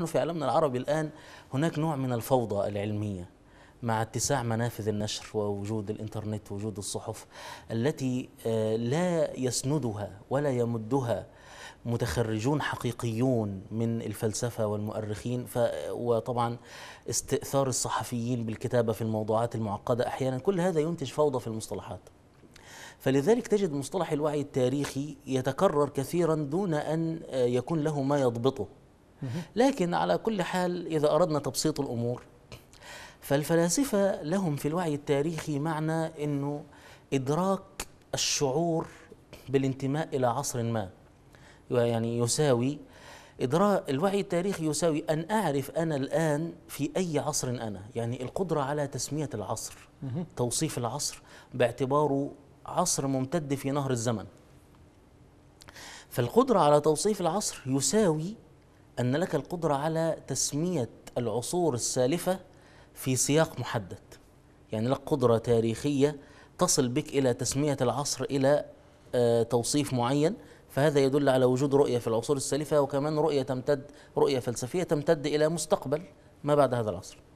نحن في عالمنا العربي الآن هناك نوع من الفوضى العلمية مع اتساع منافذ النشر ووجود الإنترنت ووجود الصحف التي آه، لا يسندها ولا يمدها متخرجون حقيقيون من الفلسفة والمؤرخين ف وطبعا استئثار الصحفيين بالكتابة في الموضوعات المعقدة أحيانا كل هذا ينتج فوضى في المصطلحات فلذلك تجد مصطلح الوعي التاريخي يتكرر كثيرا دون أن آه، يكون له ما يضبطه لكن على كل حال إذا أردنا تبسيط الأمور فالفلاسفة لهم في الوعي التاريخي معنى أنه إدراك الشعور بالانتماء إلى عصر ما يعني يساوي إدراك الوعي التاريخي يساوي أن أعرف أنا الآن في أي عصر أنا يعني القدرة على تسمية العصر توصيف العصر باعتباره عصر ممتد في نهر الزمن فالقدرة على توصيف العصر يساوي أن لك القدرة على تسمية العصور السالفة في سياق محدد يعني لك قدرة تاريخية تصل بك إلى تسمية العصر إلى آه، توصيف معين فهذا يدل على وجود رؤية في العصور السالفة وكمان رؤية تمتد رؤية فلسفية تمتد إلى مستقبل ما بعد هذا العصر